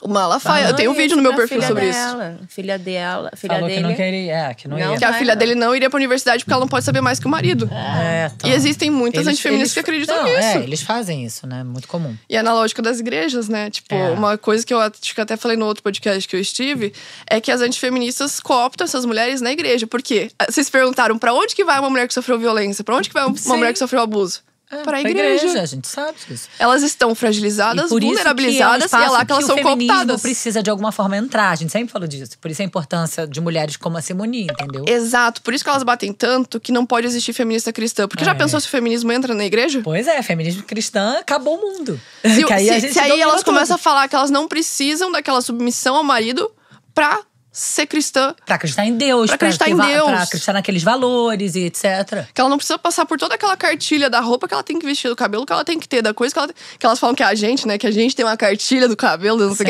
O Malafaia. eu tenho um vídeo no meu perfil sobre dela, isso. Filha dela. Filha Falou dele. Que não queria, é, que não, não ia. Que a filha dele não iria pra universidade porque ela não pode saber mais que o marido. É, então. E existem muitas eles, antifeministas eles, que acreditam não, é, nisso. É, eles fazem isso, né? Muito comum. E é na lógica das igrejas, né? Tipo, é. uma coisa que eu acho que até falei no outro podcast que eu estive é que as antifeministas cooptam essas mulheres na igreja. Por quê? Ah, vocês perguntaram pra onde que vai uma mulher que sofreu violência? Pra onde que vai uma Sim. mulher que sofreu abuso? é, para a igreja. igreja. A gente sabe disso. Elas estão fragilizadas, e vulnerabilizadas, é um e é lá que, que elas são cooptadas. precisa de alguma forma entrar, a gente sempre falou disso. Por isso a importância de mulheres como a Simone, entendeu? Exato, por isso que elas batem tanto que não pode existir feminista cristã. Porque é. já pensou se o feminismo entra na igreja? Pois é, feminismo cristã acabou o mundo. Se, aí, se, se aí elas tudo. começam a falar que elas não precisam daquela submissão ao marido pra ser cristã. Pra acreditar em Deus, pra acreditar pra em Deus. Pra acreditar naqueles valores e etc. Que ela não precisa passar por toda aquela cartilha da roupa que ela tem que vestir, do cabelo que ela tem que ter, da coisa que ela. Que elas falam que é a gente, né? Que a gente tem uma cartilha do cabelo, não sei o